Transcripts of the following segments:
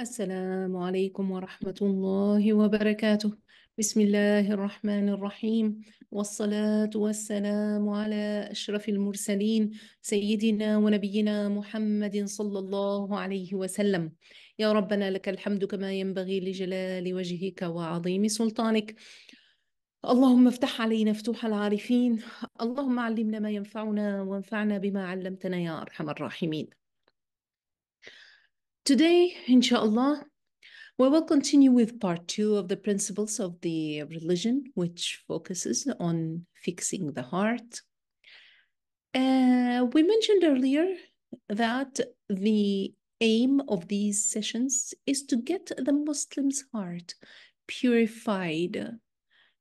السلام عليكم ورحمة الله وبركاته بسم الله الرحمن الرحيم والصلاة والسلام على أشرف المرسلين سيدنا ونبينا محمد صلى الله عليه وسلم يا ربنا لك الحمد كما ينبغي لجلال وجهك وعظيم سلطانك اللهم افتح علينا فتوح العارفين اللهم علمنا ما ينفعنا وانفعنا بما علمتنا يا أرحم الراحمين Today, inshallah, we will continue with part two of the principles of the religion, which focuses on fixing the heart. Uh, we mentioned earlier that the aim of these sessions is to get the Muslim's heart purified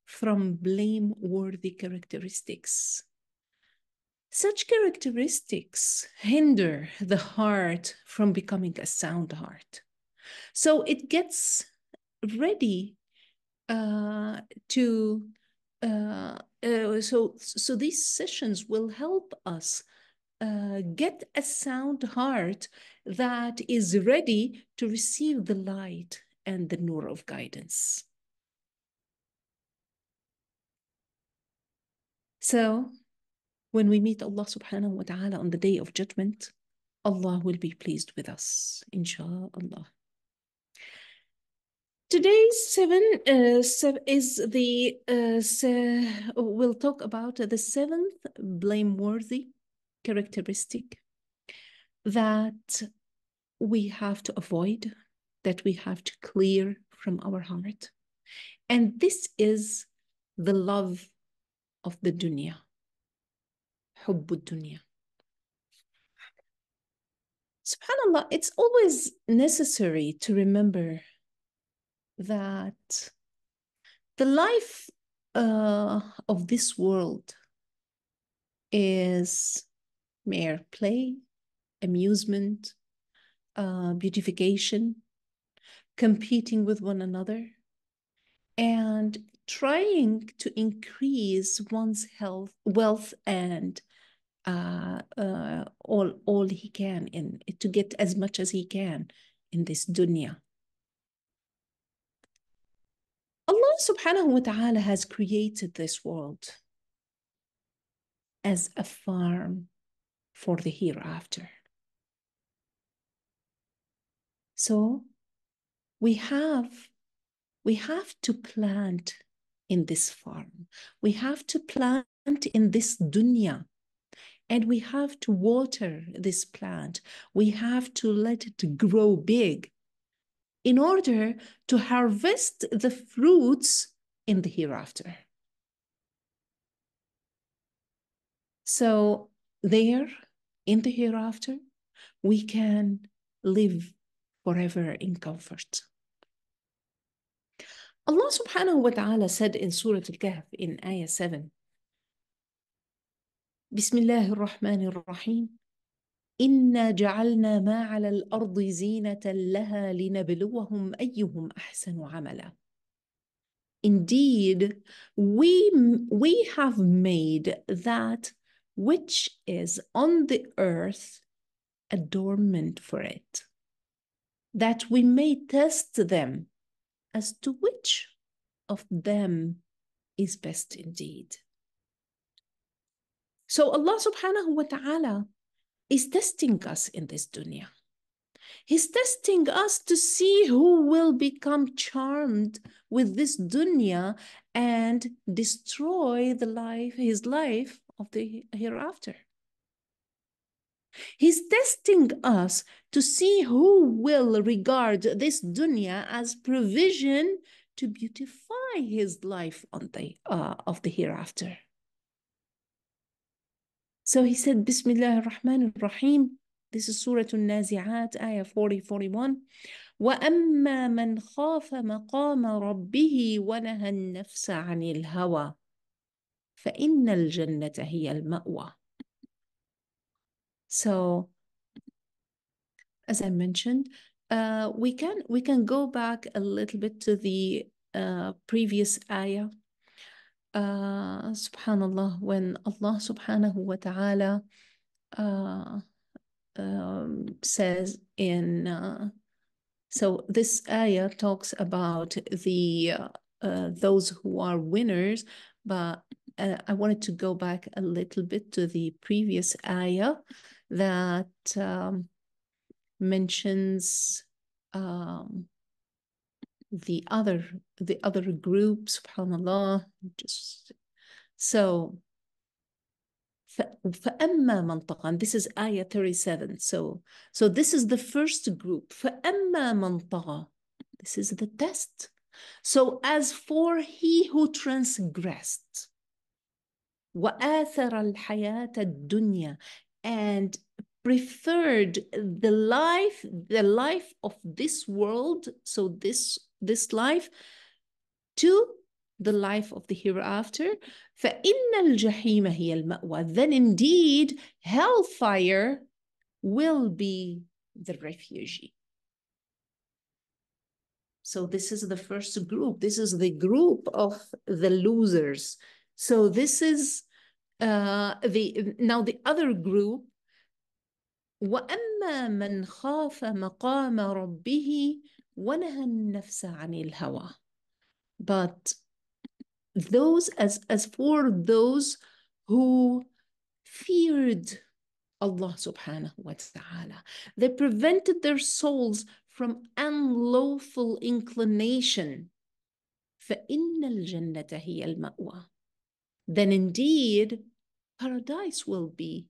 from blame-worthy characteristics. Such characteristics hinder the heart from becoming a sound heart. So it gets ready uh, to, uh, uh, so, so these sessions will help us uh, get a sound heart that is ready to receive the light and the nur of guidance. So when we meet Allah subhanahu wa ta'ala on the day of judgment, Allah will be pleased with us, inshallah. Today's seven, uh, seven is the uh, se we'll talk about the seventh blameworthy characteristic that we have to avoid, that we have to clear from our heart, and this is the love of the dunya. حب الدنيا subhanallah it's always necessary to remember that the life uh, of this world is mere play amusement uh, beautification competing with one another and trying to increase one's health wealth and uh, uh, all all he can in to get as much as he can in this dunya. Allah subhanahu wa ta'ala has created this world as a farm for the hereafter. So we have we have to plant in this farm. We have to plant in this dunya and we have to water this plant. We have to let it grow big in order to harvest the fruits in the hereafter. So, there in the hereafter, we can live forever in comfort. Allah subhanahu wa ta'ala said in Surah Al Kahf in Ayah 7 بسم الله الرحمن الرحيم انا جعلنا ما على الارض زينه لها لنبلوهم ايهم احسن عملا indeed we we have made that which is on the earth adornment for it that we may test them as to which of them is best indeed So Allah subhanahu wa ta'ala is testing us in this dunya. He's testing us to see who will become charmed with this dunya and destroy the life, his life of the hereafter. He's testing us to see who will regard this dunya as provision to beautify his life on the, uh, of the hereafter. So he said, Bismillah ar-Rahman ar-Rahim. This is Surah al naziat Ayah 40, 41. وَأَمَّا مَنْ خَافَ مَقَامَ رَبِّهِ وَنَهَى النَّفْسَ عَنِ الْهَوَى فَإِنَّ الْجَنَّةَ هِيَ الْمَأْوَى So, as I mentioned, uh, we can we can go back a little bit to the uh, previous ayah uh, subhanallah, when Allah subhanahu wa ta'ala uh, um, says in, uh, so this ayah talks about the those who are winners, but I wanted to go back a little bit to the previous ayah that um, mentions um, the other the other group, subhanallah, just so فأما this is ayah 37 so so this is the first group فأما من this is the test so as for he who transgressed وآثر الحياة الدنيا and preferred the life the life of this world so this this life to the life of the hereafter. فَإِنَّ Then indeed, hellfire will be the refugee. So this is the first group. This is the group of the losers. So this is uh, the now the other group. وَأَمَّا مَنْ خَافَ مَقَامَ رَبِّهِ ونهى النفس عن الهوى but those as as for those who feared Allah subhanahu wa ta'ala they prevented their souls from unlawful inclination فإن الجنة هي المأوى then indeed paradise will be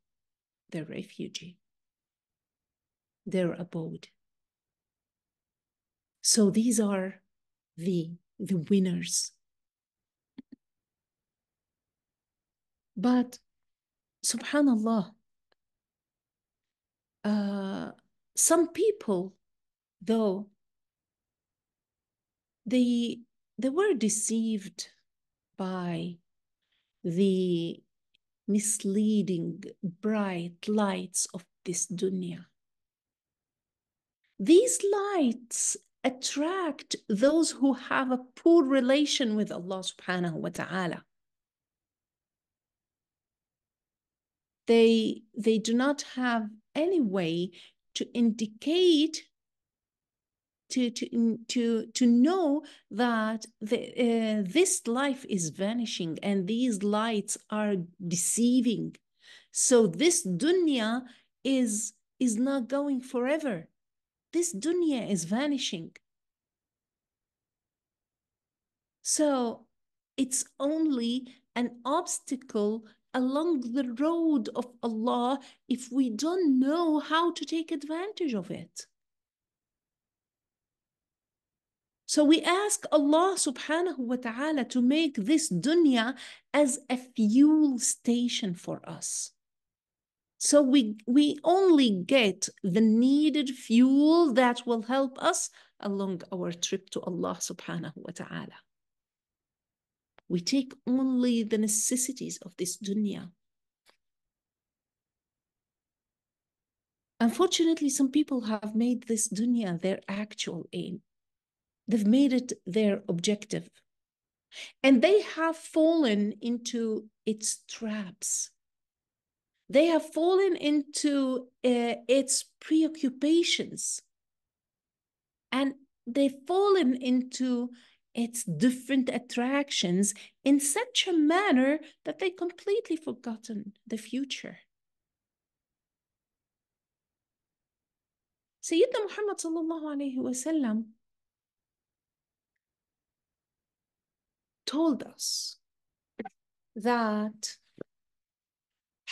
their refuge their abode so these are the, the winners. But subhanallah, uh, some people, though, they, they were deceived by the misleading bright lights of this dunya. These lights attract those who have a poor relation with Allah subhanahu wa ta'ala. They, they do not have any way to indicate to to to to know that the, uh, this life is vanishing and these lights are deceiving so this dunya is is not going forever this dunya is vanishing. So it's only an obstacle along the road of Allah if we don't know how to take advantage of it. So we ask Allah subhanahu wa ta'ala to make this dunya as a fuel station for us. So we, we only get the needed fuel that will help us along our trip to Allah subhanahu wa ta'ala. We take only the necessities of this dunya. Unfortunately, some people have made this dunya their actual aim. They've made it their objective. And they have fallen into its traps. They have fallen into uh, its preoccupations and they've fallen into its different attractions in such a manner that they completely forgotten the future. Sayyidina Muhammad صلى الله عليه وسلم told us that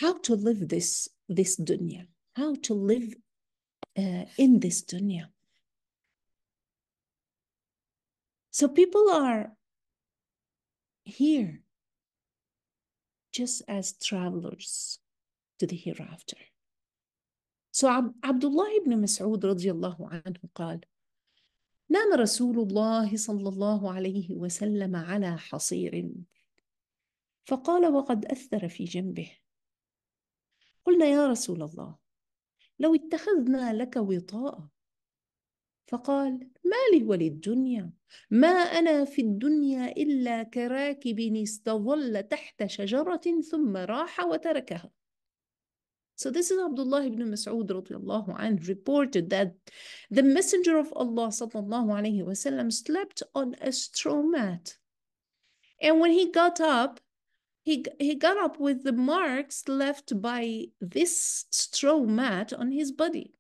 how to live this, this dunya, how to live uh, in this dunya. So people are here just as travelers to the hereafter. So Abdullah ibn Mas'ud رضي الله عنه قال نام رسول الله صلى الله عليه وسلم على حصير فقال وقد أثر في جنبه قلنا يا رسول الله لو اتخذنا لك وطاء فقال ما لي وللدنيا ما أنا في الدنيا إلا كراكب استظل تحت شجرة ثم راح وتركها So this is Abdullah ibn Mas'ud radiallahu anhu reported that the messenger of Allah sallallahu alayhi wa sallam slept on a straw mat. And when he got up, he, he got up with the marks left by this straw mat on his body.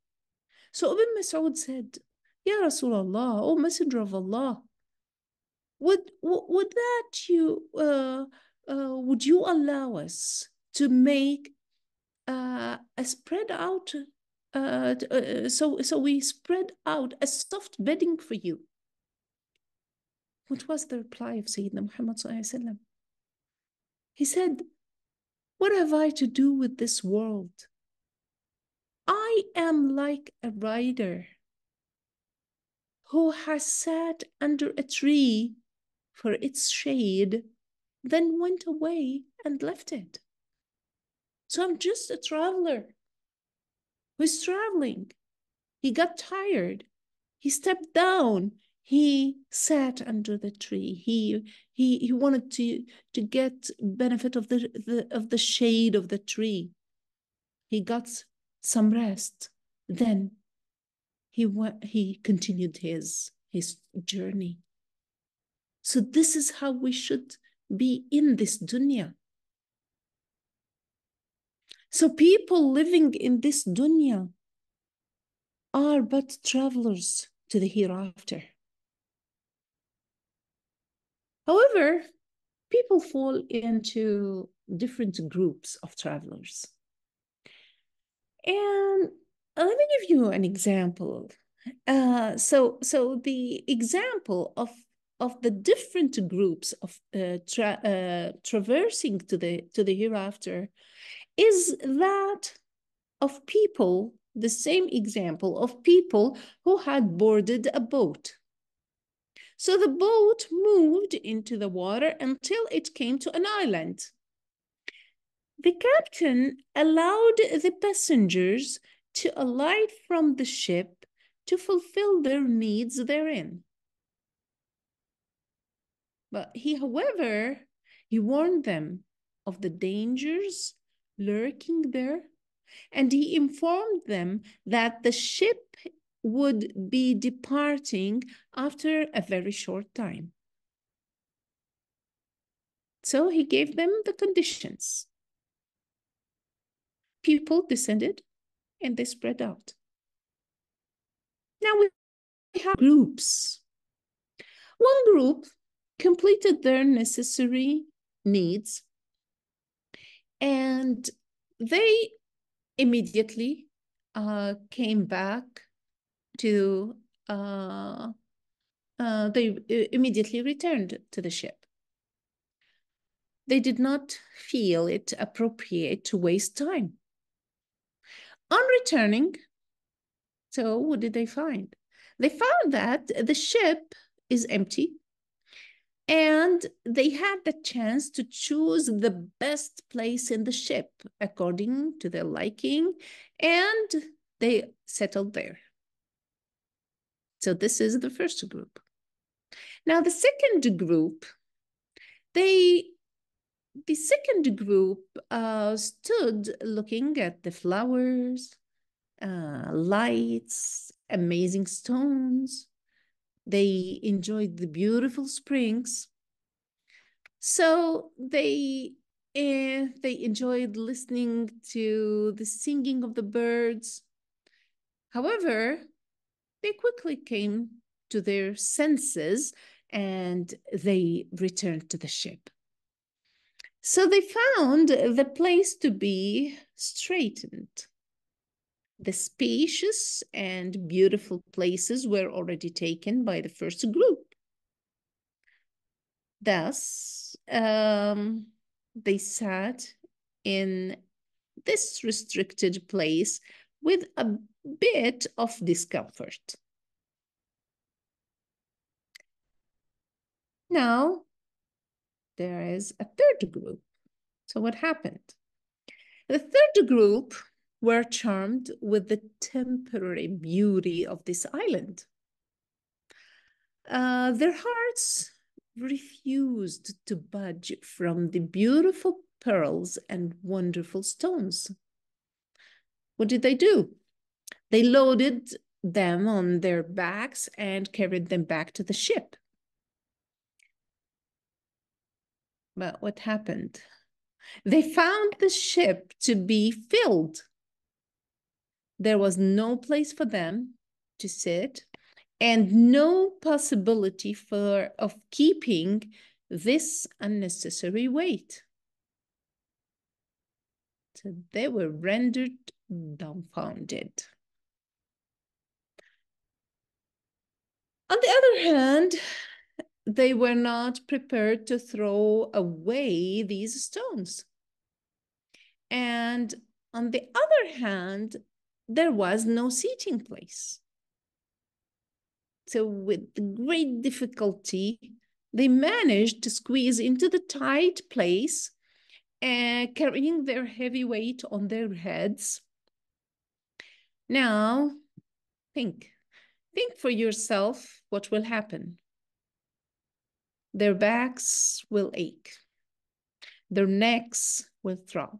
So Ibn Mas'ud said, Ya Rasulullah, O Messenger of Allah, would, would that you, uh, uh, would you allow us to make uh, a spread out, uh, uh, so, so we spread out a soft bedding for you? What was the reply of Sayyidina Muhammad Sallallahu Alaihi Wasallam? He said, What have I to do with this world? I am like a rider who has sat under a tree for its shade, then went away and left it. So I'm just a traveler who's traveling. He got tired. He stepped down he sat under the tree he he he wanted to to get benefit of the, the of the shade of the tree he got some rest then he he continued his his journey so this is how we should be in this dunya so people living in this dunya are but travelers to the hereafter However, people fall into different groups of travelers. And let me give you an example. Uh, so, so the example of of the different groups of uh, tra uh, traversing to the to the hereafter is that of people the same example of people who had boarded a boat so the boat moved into the water until it came to an island. The captain allowed the passengers to alight from the ship to fulfill their needs therein. But he, however, he warned them of the dangers lurking there, and he informed them that the ship would be departing after a very short time. So he gave them the conditions. People descended and they spread out. Now we have groups. One group completed their necessary needs and they immediately uh, came back to uh, uh, they immediately returned to the ship. They did not feel it appropriate to waste time. On returning, so what did they find? They found that the ship is empty and they had the chance to choose the best place in the ship according to their liking and they settled there. So this is the first group. Now the second group, they the second group uh, stood looking at the flowers, uh, lights, amazing stones. They enjoyed the beautiful springs. So they uh, they enjoyed listening to the singing of the birds. However, they quickly came to their senses and they returned to the ship. So they found the place to be straightened. The spacious and beautiful places were already taken by the first group. Thus, um, they sat in this restricted place with a bit of discomfort. Now, there is a third group. So what happened? The third group were charmed with the temporary beauty of this island. Uh, their hearts refused to budge from the beautiful pearls and wonderful stones. What did they do? They loaded them on their backs and carried them back to the ship. But what happened? They found the ship to be filled. There was no place for them to sit and no possibility for of keeping this unnecessary weight. So they were rendered dumbfounded. On the other hand, they were not prepared to throw away these stones. And on the other hand, there was no seating place. So with great difficulty, they managed to squeeze into the tight place and eh, carrying their heavy weight on their heads. Now, think Think for yourself what will happen. Their backs will ache, their necks will throb,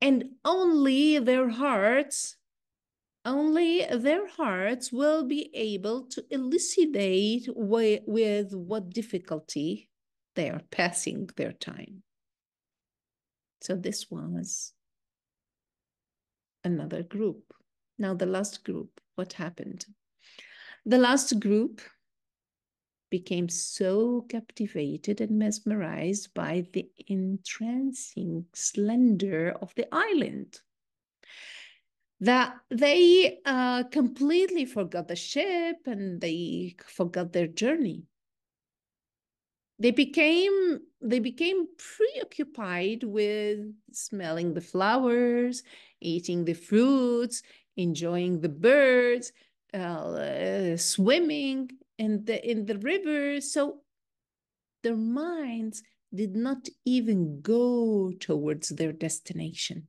and only their hearts, only their hearts will be able to elucidate with what difficulty they are passing their time. So this was another group. Now the last group, what happened? The last group became so captivated and mesmerized by the entrancing slender of the island that they uh, completely forgot the ship and they forgot their journey. They became they became preoccupied with smelling the flowers, eating the fruits, enjoying the birds, uh, swimming in the in the river so their minds did not even go towards their destination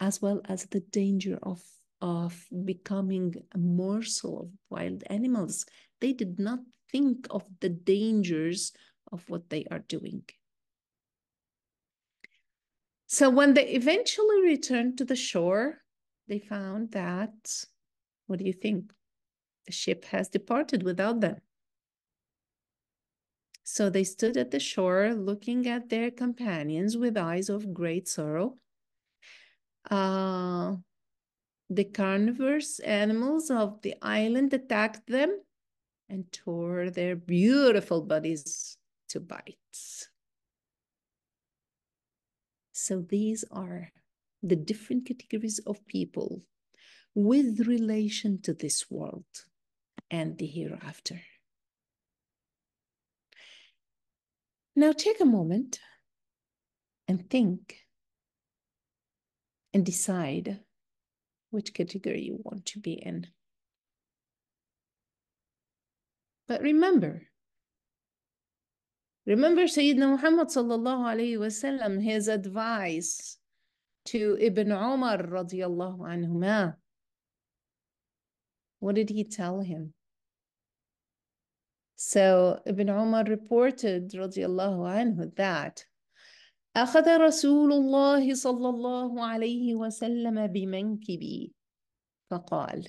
as well as the danger of of becoming a morsel of wild animals they did not think of the dangers of what they are doing so when they eventually returned to the shore they found that what do you think? The ship has departed without them. So they stood at the shore, looking at their companions with eyes of great sorrow. Uh, the carnivorous animals of the island attacked them and tore their beautiful bodies to bites. So these are the different categories of people with relation to this world and the hereafter. Now take a moment and think and decide which category you want to be in. But remember, remember Sayyidina Muhammad sallallahu alayhi wasallam, his advice to Ibn Umar radiallahu anhumah what did he tell him? So Ibn Umar reported radiallahu anhu that أخذ رسول الله صلى الله عليه وسلم بمنكبي فقال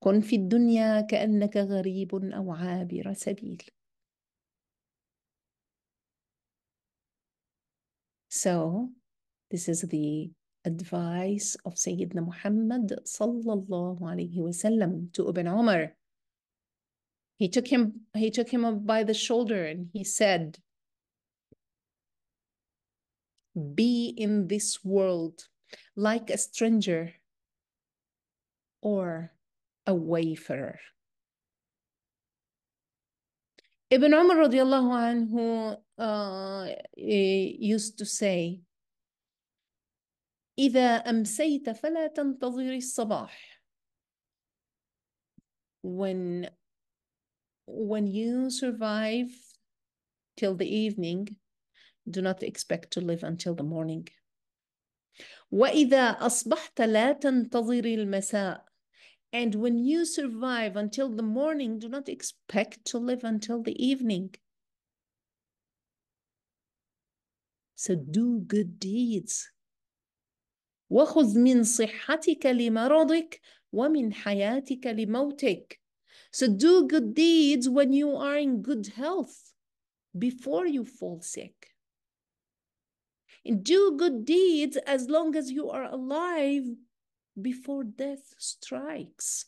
كن في الدنيا كأنك غريب أو عابر سبيل So this is the advice of Sayyidina Muhammad sallallahu alayhi wasallam to Ibn Omar. He took him, he took him by the shoulder and he said, Be in this world like a stranger or a wayfarer. Ibn Umar radiallahu anhu uh, eh, used to say, إذا أمسيت فلا تنتظر الصباح. When, when you survive till the evening, do not expect to live until the morning. وإذا أصبحت لا تنتظر المساء. And when you survive until the morning, do not expect to live until the evening. So do good deeds وخذ من صحتك لمرضك ومن حياتك لموتك so do good deeds when you are in good health before you fall sick and do good deeds as long as you are alive before death strikes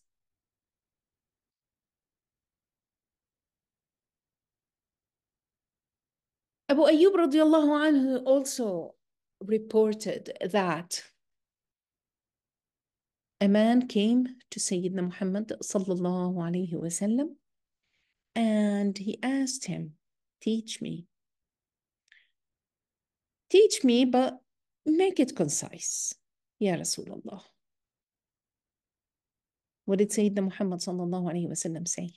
Abu Ayyub radiallahu anhu also reported that a man came to Sayyidina Muhammad sallallahu and he asked him, teach me. Teach me, but make it concise, Ya Rasulullah. What did Sayyidina Muhammad sallallahu say?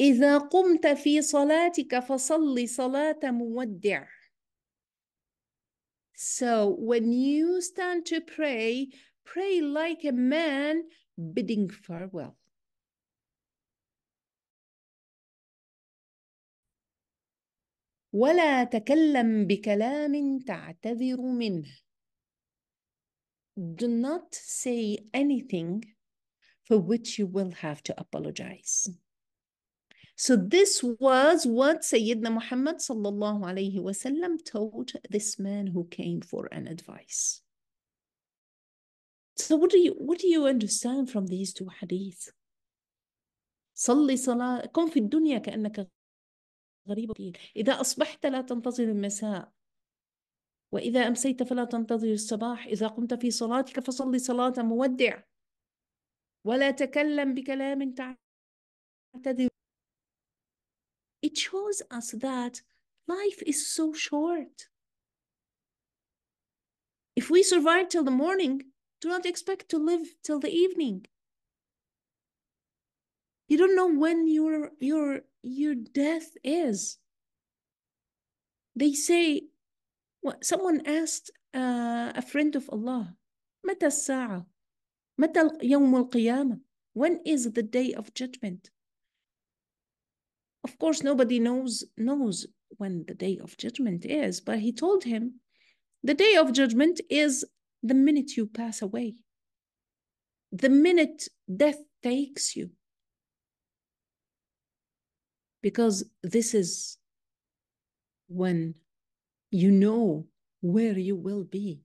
إذا قمت في صلاتك فصلي صلاة مودع. So when you stand to pray, pray like a man bidding farewell. ولا تكلم بكلام تعتذر منه. Do not say anything for which you will have to apologize. So this was what Sayyidina Muhammad sallallahu alayhi wasallam told this man who came for an advice. So what do you what do you understand from these two hadith? صلي صلاة كن في الدنيا كأنك غريب إذا أصبحت لا تنتظر المساء وإذا أمسيت فلا تنتظر الصباح إذا قمت في صلاتك فصلي صلاة مودع ولا تكلم بكلام تعتذر It shows us that life is so short. If we survive till the morning, do not expect to live till the evening you don't know when your your your death is they say well, someone asked uh, a friend of allah متى الساعة متى يوم القيامة when is the day of judgment of course nobody knows knows when the day of judgment is but he told him the day of judgment is the minute you pass away, the minute death takes you. Because this is when you know where you will be.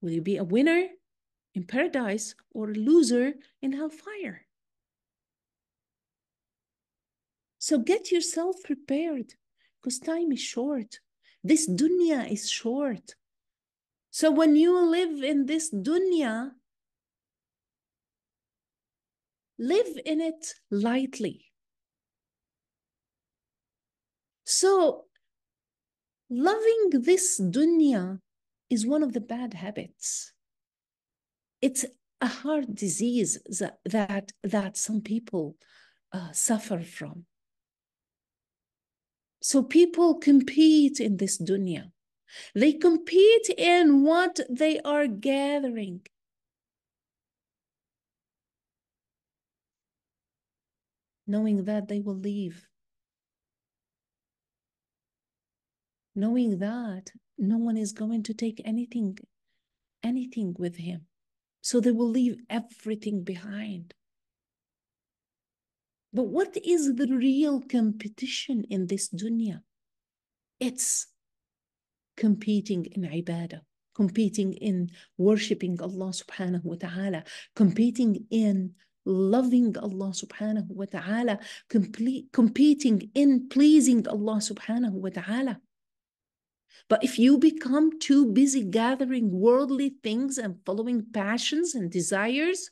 Will you be a winner in paradise or a loser in hellfire? So get yourself prepared because time is short. This dunya is short. So when you live in this dunya, live in it lightly. So loving this dunya is one of the bad habits. It's a heart disease that that, that some people uh, suffer from. So people compete in this dunya. They compete in what they are gathering. Knowing that they will leave. Knowing that no one is going to take anything, anything with him. So they will leave everything behind. But what is the real competition in this dunya? It's competing in ibadah, competing in worshiping Allah subhanahu wa ta'ala, competing in loving Allah subhanahu wa ta'ala, complete, competing in pleasing Allah subhanahu wa ta'ala. But if you become too busy gathering worldly things and following passions and desires,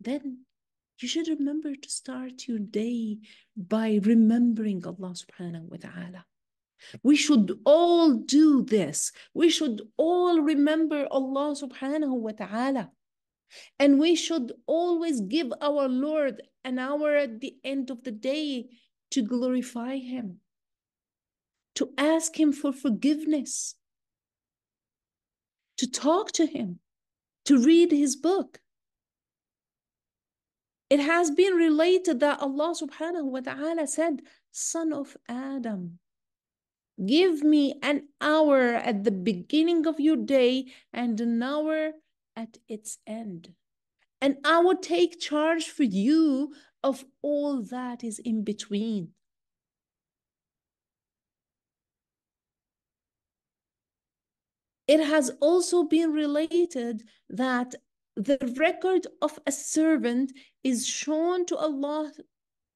then you should remember to start your day by remembering Allah subhanahu wa ta'ala. We should all do this. We should all remember Allah subhanahu wa ta'ala. And we should always give our Lord an hour at the end of the day to glorify Him, to ask Him for forgiveness, to talk to Him, to read His book. It has been related that Allah subhanahu wa ta'ala said, Son of Adam, Give me an hour at the beginning of your day and an hour at its end. And I will take charge for you of all that is in between. It has also been related that the record of a servant is shown to Allah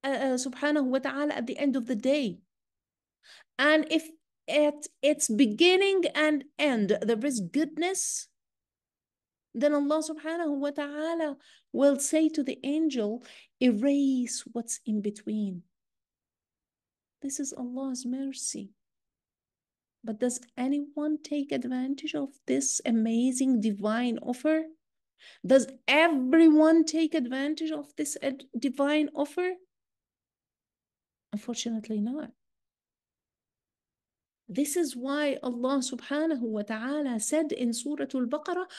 uh, uh subhanahu wa ta'ala at the end of the day. And if at its beginning and end there is goodness, then Allah subhanahu wa ta'ala will say to the angel, erase what's in between. This is Allah's mercy. But does anyone take advantage of this amazing divine offer? Does everyone take advantage of this divine offer? Unfortunately, not. This is why Allah subhanahu wa ta'ala said in Surah Al-Baqarah,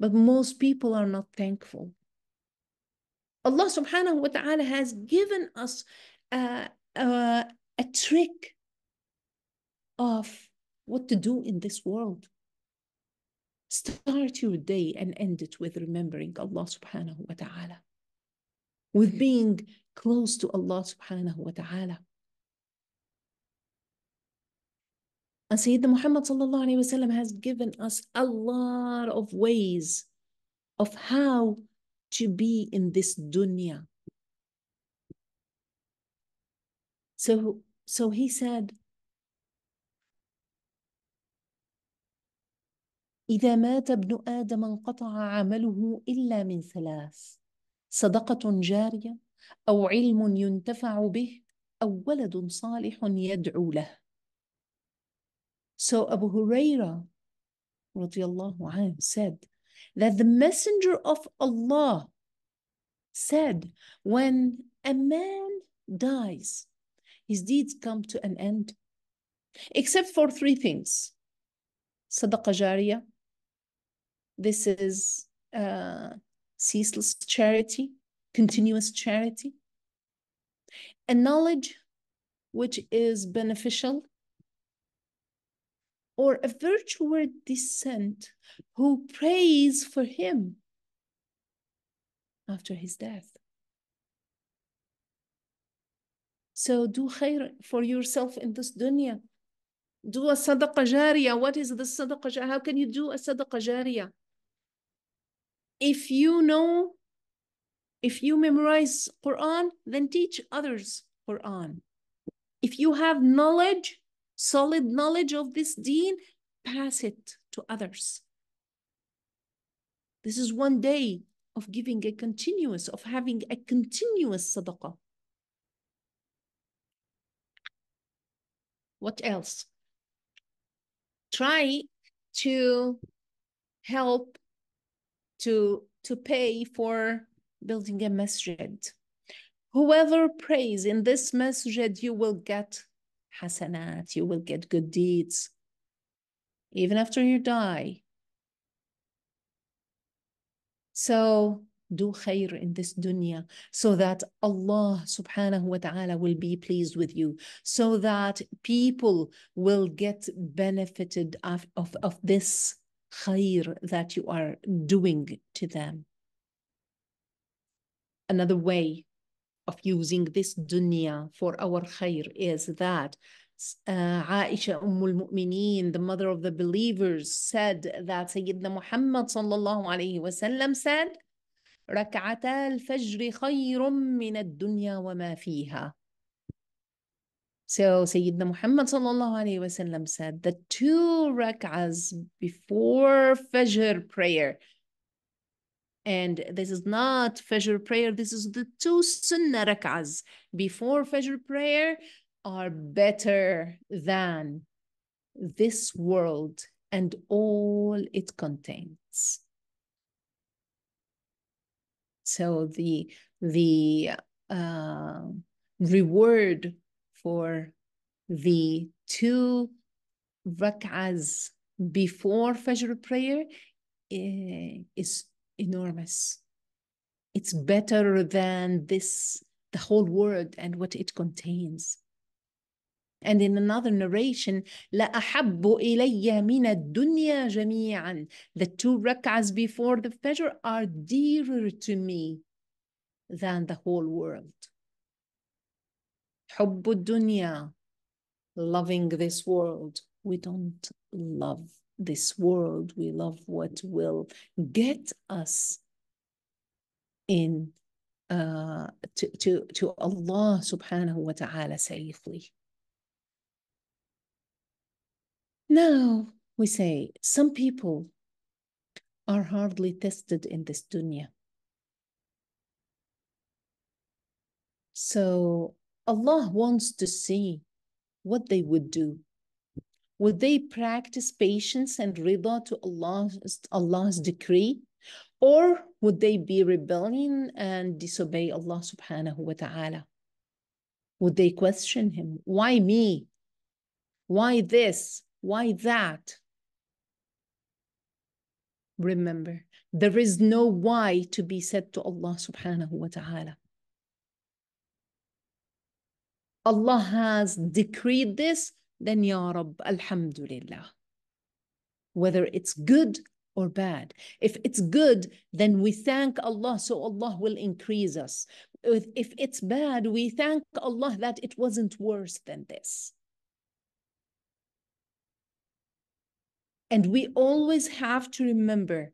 But most people are not thankful. Allah subhanahu wa ta'ala has given us a, a, a trick of what to do in this world. Start your day and end it with remembering Allah subhanahu wa ta'ala, with being close to Allah subhanahu wa ta'ala. And Sayyidina Muhammad sallallahu alayhi wasallam has given us a lot of ways of how to be in this dunya. So, so he said, إذا مات ابن آدم انقطع عمله إلا من ثلاث صدقة جارية أو علم ينتفع به أو ولد صالح يدعو له so Abu Hurairah said that the Messenger of Allah said, When a man dies, his deeds come to an end, except for three things Sadaqah Jariyah, this is uh, ceaseless charity, continuous charity, and knowledge which is beneficial or a virtuous word descent who prays for him after his death. So do khair for yourself in this dunya. Do a sadaqah What is the sadaqah How can you do a sadaqah If you know, if you memorize Quran, then teach others Quran. If you have knowledge, solid knowledge of this deen, pass it to others. This is one day of giving a continuous, of having a continuous sadaqah. What else? Try to help to, to pay for building a masjid. Whoever prays in this masjid, you will get hasanat, you will get good deeds. Even after you die. So do khair in this dunya so that Allah subhanahu wa ta'ala will be pleased with you, so that people will get benefited of, of, of this khair that you are doing to them. Another way of using this dunya for our khair is that uh, Aisha Ummul Mu'mineen, the mother of the believers, said that Sayyidina Muhammad sallallahu alayhi wasallam said, ركعتا الفجر خير من الدنيا وما فيها. So Sayyidina Muhammad sallallahu alayhi wasallam said the two rak'ahs before Fajr prayer and this is not Fajr prayer. This is the two sunnah rak'ahs before Fajr prayer are better than this world and all it contains. So the the uh, reward for the two rak'ahs before Fajr prayer eh, is enormous. It's better than this, the whole world and what it contains. And in another narration, لَأَحَبُّ إِلَيَّ مِنَ الدُّنْيَا جَمِيعًا The two rak'ahs before the Fajr are dearer to me than the whole world. حُبُّ الدُّنْيَا Loving this world. We don't love this world, we love what will get us in uh, to, to, to Allah subhanahu wa ta'ala safely. Now we say some people are hardly tested in this dunya. So Allah wants to see what they would do would they practice patience and rida to Allah's, Allah's decree? Or would they be rebellion and disobey Allah subhanahu wa ta'ala? Would they question him? Why me? Why this? Why that? Remember, there is no why to be said to Allah subhanahu wa ta'ala. Allah has decreed this then Ya Rab, Alhamdulillah. Whether it's good or bad. If it's good, then we thank Allah, so Allah will increase us. If it's bad, we thank Allah that it wasn't worse than this. And we always have to remember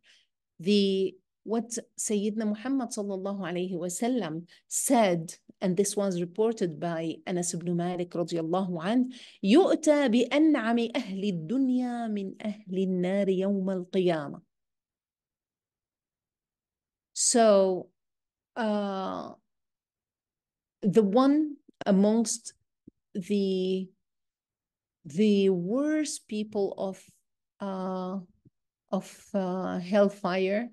the what Sayyidina Muhammad sallallahu alayhi wasallam said, and this was reported by Anas ibn Malik radiallahu anhu, يُؤْتَى بِأَنْعَمِ أَهْلِ الدُّنْيَا مِنْ أَهْلِ النَّارِ يَوْمَ الْقِيَامَةِ So, uh, the one amongst the the worst people of uh, of uh, hellfire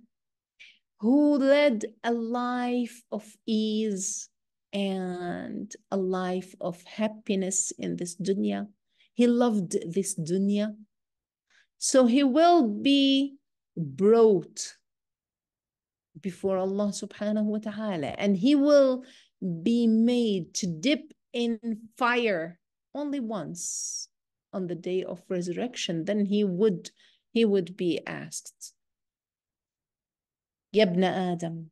who led a life of ease and a life of happiness in this dunya. He loved this dunya. So he will be brought before Allah subhanahu wa ta'ala and he will be made to dip in fire only once on the day of resurrection then he would he would be asked يا ابن آدم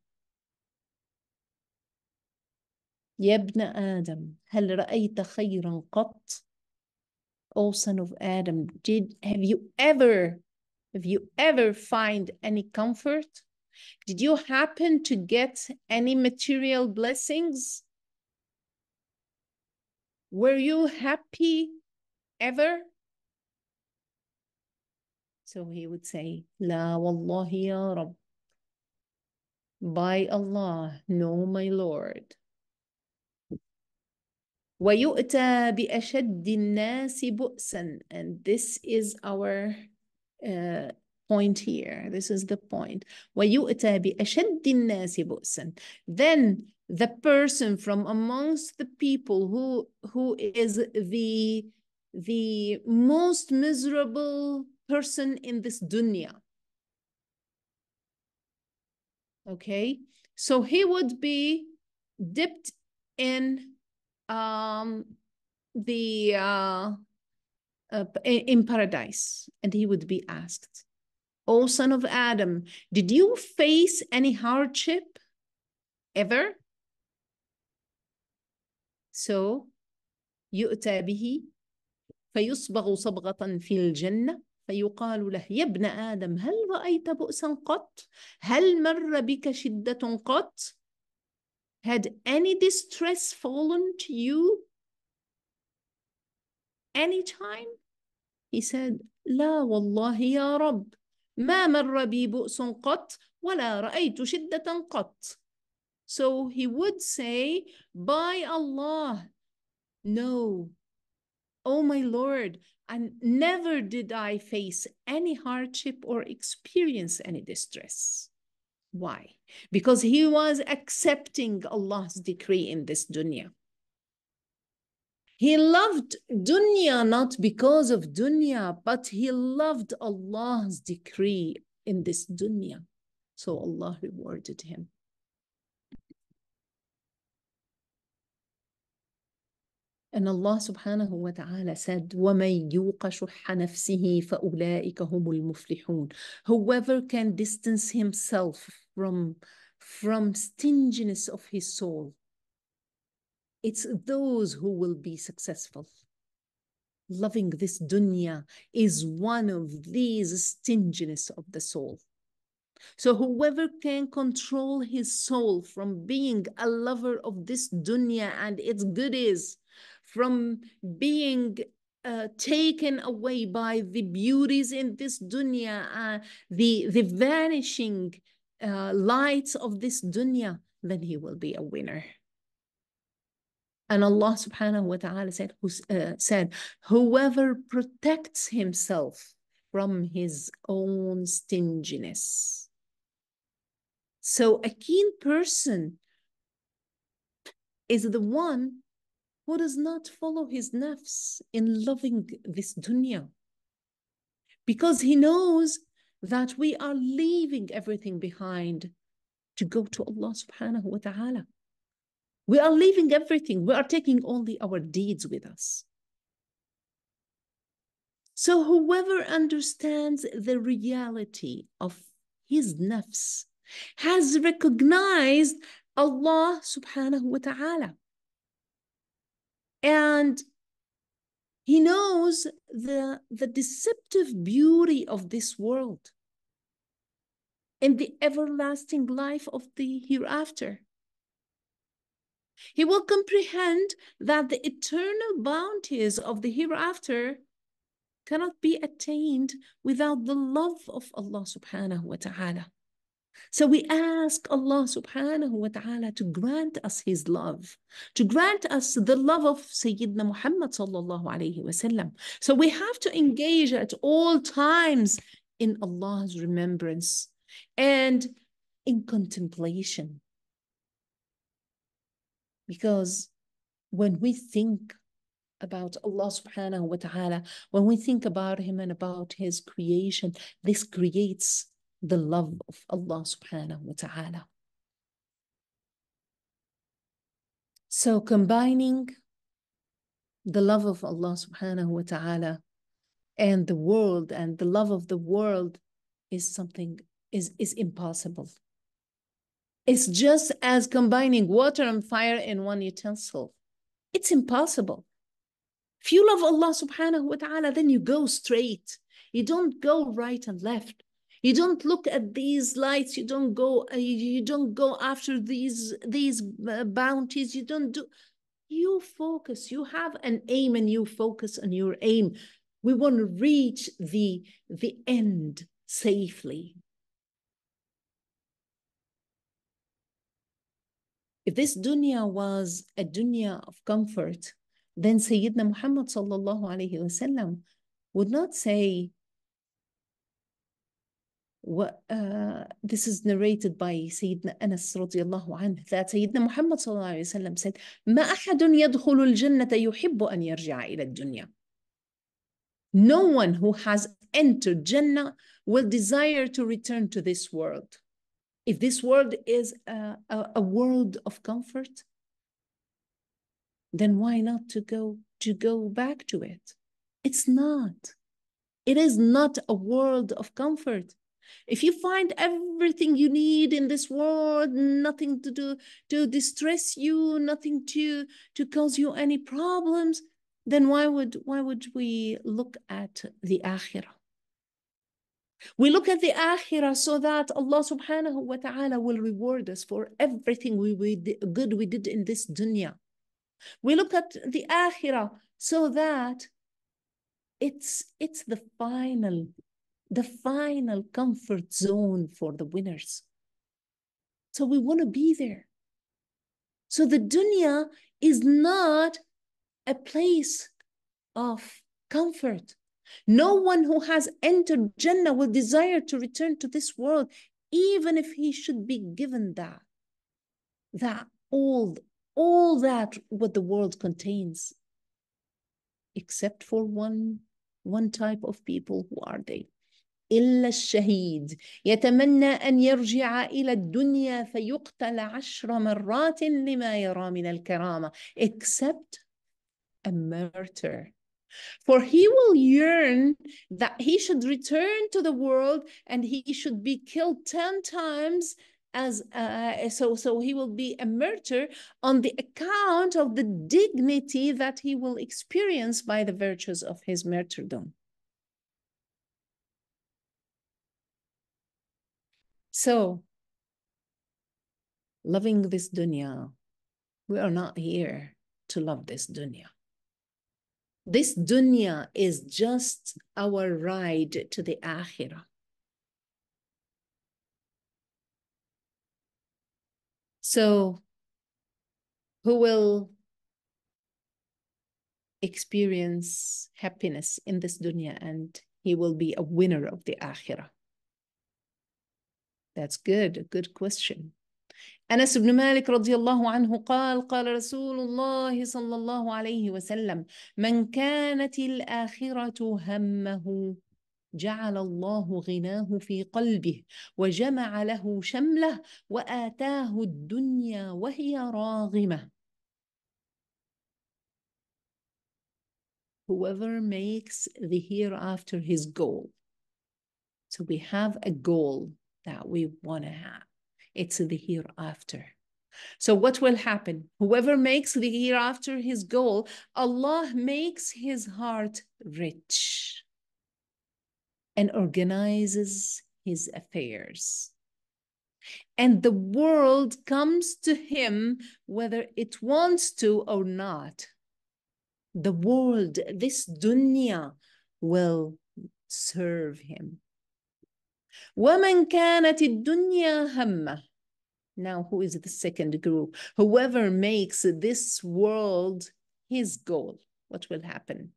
يا ابن آدم هل رأيت خيرا قط O oh, son of Adam did have you ever have you ever find any comfort did you happen to get any material blessings were you happy ever so he would say لا والله يا رب by Allah, no, my Lord. وَيُؤْتَى بِأَشَدِّ النَّاسِ بُؤْسًا And this is our uh, point here. This is the point. وَيُؤْتَى بِأَشَدِّ النَّاسِ بُؤْسًا Then the person from amongst the people who, who is the, the most miserable person in this dunya okay? So he would be dipped in um, the uh, uh, in paradise, and he would be asked, "O son of Adam, did you face any hardship ever?" So يؤتى به فيصبغ صبغة في الجنة فيقال له يا ابن آدم هل رأيت بؤسا قط؟ هل مر بك شدة قط؟ Had any distress fallen to you any time? He said, لا والله يا رب ما مر بي بؤس قط ولا رأيت شدة قط. So he would say, by Allah, no, oh my Lord, and never did I face any hardship or experience any distress. Why? Because he was accepting Allah's decree in this dunya. He loved dunya not because of dunya, but he loved Allah's decree in this dunya. So Allah rewarded him. And Allah subhanahu wa ta'ala said, وَمَنْ يُوقَ شُحَّ نَفْسِهِ فَأُولَٰئِكَ هُمُ الْمُفْلِحُونَ Whoever can distance himself from, from stinginess of his soul, it's those who will be successful. Loving this dunya is one of these stinginess of the soul. So whoever can control his soul from being a lover of this dunya and its goodies from being uh, taken away by the beauties in this dunya, uh, the, the vanishing uh, lights of this dunya, then he will be a winner. And Allah subhanahu wa ta'ala said, who, uh, said, whoever protects himself from his own stinginess. So a keen person is the one who does not follow his nafs in loving this dunya. Because he knows that we are leaving everything behind to go to Allah subhanahu wa ta'ala. We are leaving everything. We are taking only our deeds with us. So whoever understands the reality of his nafs has recognized Allah subhanahu wa ta'ala and he knows the, the deceptive beauty of this world and the everlasting life of the hereafter. He will comprehend that the eternal bounties of the hereafter cannot be attained without the love of Allah subhanahu wa ta'ala. So we ask Allah subhanahu wa ta'ala to grant us His love, to grant us the love of Sayyidina Muhammad sallallahu alayhi wasallam. So we have to engage at all times in Allah's remembrance and in contemplation. Because when we think about Allah subhanahu wa ta'ala, when we think about Him and about His creation, this creates the love of Allah subhanahu wa ta'ala. So combining the love of Allah subhanahu wa ta'ala and the world and the love of the world is something is, is impossible. It's just as combining water and fire in one utensil. It's impossible. If you love Allah subhanahu wa ta'ala, then you go straight. You don't go right and left you don't look at these lights you don't go uh, you don't go after these these uh, bounties you don't do you focus you have an aim and you focus on your aim we want to reach the the end safely if this dunya was a dunya of comfort then sayyidina muhammad sallallahu alaihi wasallam would not say this is narrated by Sayyidina أنس رضي الله عنه that سيدنا Muhammad صلى الله عليه وسلم said ما أحد يدخل الجنة يحب أن يرجع إلى الدنيا No one who has entered Jannah will desire to return to this world. If this world is a, a, a world of comfort, then why not to go to go back to it? It's not. It is not a world of comfort. If you find everything you need in this world, nothing to do to distress you, nothing to to cause you any problems, then why would why would we look at the akhirah? We look at the akhirah so that Allah subhanahu wa ta'ala will reward us for everything we, we did, good we did in this dunya. We look at the akhirah so that it's it's the final the final comfort zone for the winners. So we want to be there. So the dunya is not a place of comfort. No one who has entered Jannah will desire to return to this world, even if he should be given that, that all, all that what the world contains, except for one, one type of people who are they? إلا الشهيد يتمنى أن يرجع إلى الدنيا فيقتل عشر مرات لما يرى من الكرامة except a martyr For he will yearn that he should return to the world and he should be killed 10 times as uh, so so he will be a martyr on the account of the dignity that he will experience by the virtues of his martyrdom So, loving this dunya, we are not here to love this dunya. This dunya is just our ride to the akhirah. So, who will experience happiness in this dunya and he will be a winner of the akhirah. That's good, a good question. أنس بن مالك رضي الله عنه قال قال رسول الله صلى الله عليه وسلم من كانت الآخرة همه جعل الله غناه في قلبه وجمع له شمله وآتاه الدنيا وهي راغمة Whoever makes the hereafter his goal. So we have a goal that we want to have. It's the hereafter. So, what will happen? Whoever makes the hereafter his goal, Allah makes his heart rich and organizes his affairs. And the world comes to him whether it wants to or not. The world, this dunya, will serve him. ومن كانت الدنيا همه now who is the second group whoever makes this world his goal what will happen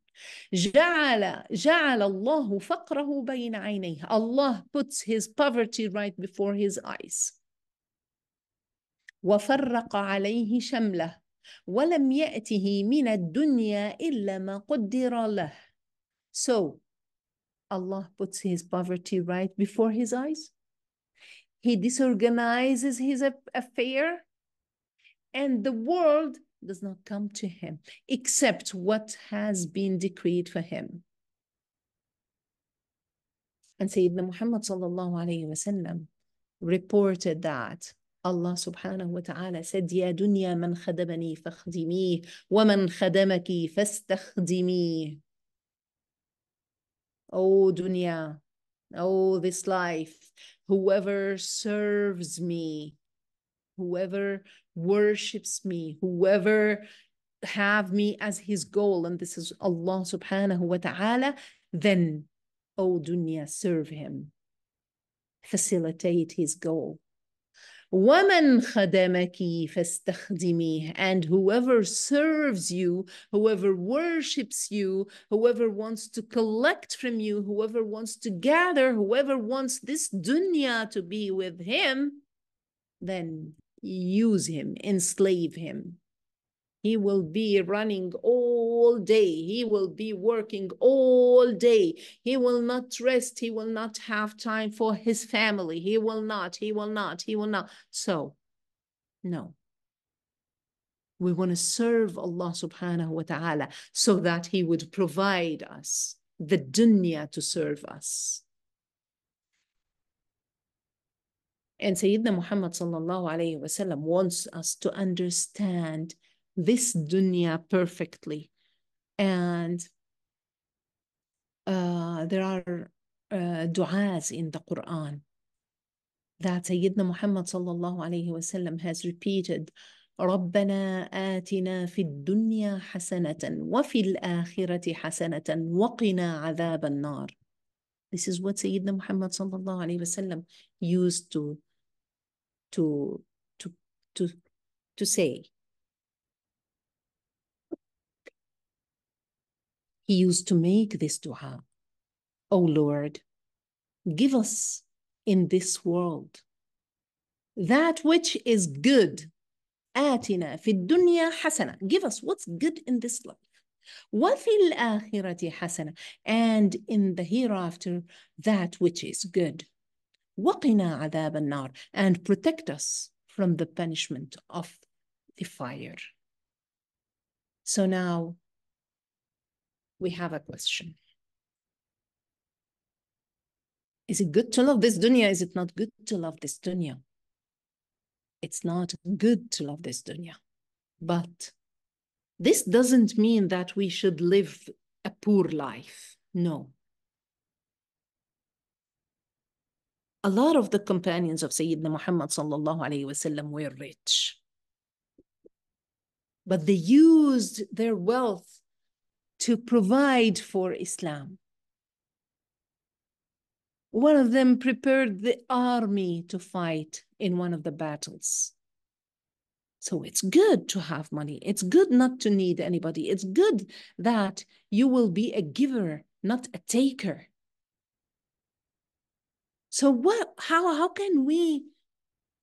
جعل جعل الله فقره بين عينيه Allah puts his poverty right before his eyes وفرق عليه شمله ولم يأته من الدنيا إلا ما قدر له so Allah puts his poverty right before his eyes. He disorganizes his affair, and the world does not come to him except what has been decreed for him. And Sayyidina Muhammad وسلم, reported that Allah subhanahu wa ta'ala said, Ya dunya man khadamani fakhdimi, wa man khadamaki fastakhdimi. Oh dunya, oh this life, whoever serves me, whoever worships me, whoever have me as his goal, and this is Allah subhanahu wa ta'ala, then, oh dunya, serve him, facilitate his goal. وَمَنْ خَدَمَكِ فَاسْتَخْدِمِيهِ And whoever serves you, whoever worships you, whoever wants to collect from you, whoever wants to gather, whoever wants this dunya to be with him, then use him, enslave him. He will be running all day. He will be working all day. He will not rest. He will not have time for his family. He will not. He will not. He will not. So, no. We want to serve Allah subhanahu wa ta'ala so that He would provide us the dunya to serve us. And Sayyidina Muhammad sallallahu alayhi wa sallam wants us to understand this dunya perfectly. And uh, there are uh, du'as in the Quran that Sayyidina Muhammad sallallahu alayhi wasallam has repeated ربنا آتنا في الدنيا حسنة وفي الآخرة حسنة وقنا عذاب النار This is what Sayyidina Muhammad sallallahu عليه wasallam used to to to to to say He used to make this dua. O Lord, give us in this world that which is good. آتنا في الدنيا حسنة. Give us what's good in this life. وفي الآخرة حسنة. And in the hereafter, that which is good. وقنا عذاب النار. And protect us from the punishment of the fire. So now we have a question. Is it good to love this dunya? Is it not good to love this dunya? It's not good to love this dunya. But this doesn't mean that we should live a poor life. No. A lot of the companions of Sayyidina Muhammad sallallahu alayhi wasallam were rich. But they used their wealth to provide for Islam. One of them prepared the army to fight in one of the battles. So it's good to have money. It's good not to need anybody. It's good that you will be a giver, not a taker. So what how how can we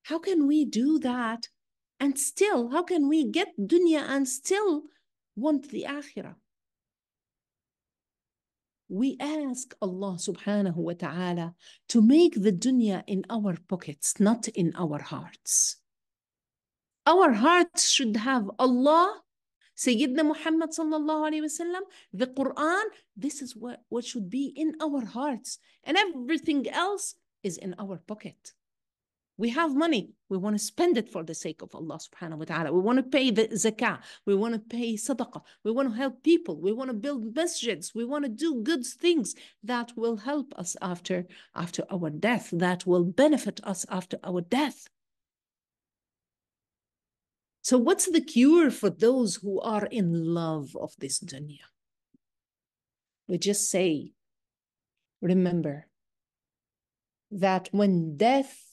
how can we do that and still how can we get dunya and still want the akhirah? we ask Allah subhanahu wa ta'ala to make the dunya in our pockets, not in our hearts. Our hearts should have Allah, Sayyidina Muhammad sallallahu alayhi wasallam, the Quran. This is what, what should be in our hearts, and everything else is in our pocket. We have money. We want to spend it for the sake of Allah subhanahu wa ta'ala. We want to pay the zakah. We want to pay sadaqah. We want to help people. We want to build masjids. We want to do good things that will help us after, after our death, that will benefit us after our death. So, what's the cure for those who are in love of this dunya? We just say, remember that when death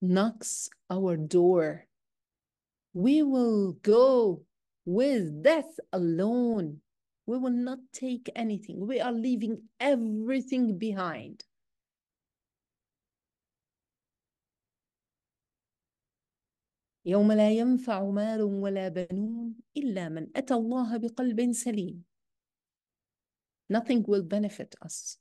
knocks our door. We will go with death alone. We will not take anything. We are leaving everything behind. يوم لا ينفع مال ولا بنون إلا من أتى الله بقلب سليم. Nothing will benefit us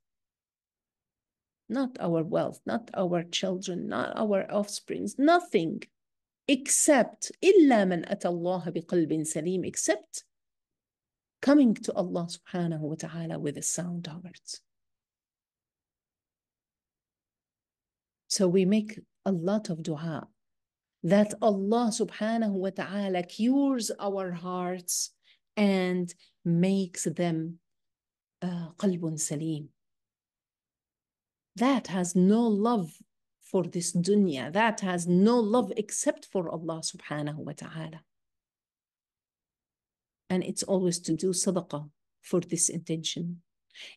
not our wealth, not our children, not our offsprings, nothing except illa man أتى bi بقلب salim, except coming to Allah subhanahu wa ta'ala with a sound heart. So we make a lot of dua that Allah subhanahu wa ta'ala cures our hearts and makes them uh, salim that has no love for this dunya, that has no love except for Allah subhanahu wa ta'ala. And it's always to do sadaqah for this intention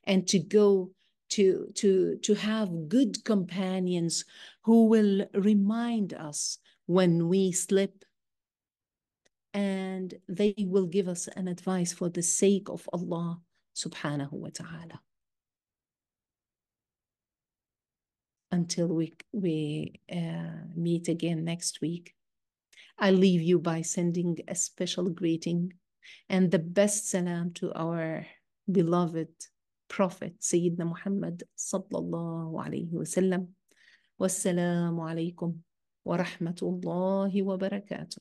and to go to, to, to have good companions who will remind us when we slip and they will give us an advice for the sake of Allah subhanahu wa ta'ala. until we, we uh, meet again next week. I leave you by sending a special greeting and the best salam to our beloved Prophet Sayyidina Muhammad sallallahu alayhi wa sallam. Wassalamu alaykum wa rahmatullahi wa barakatuh.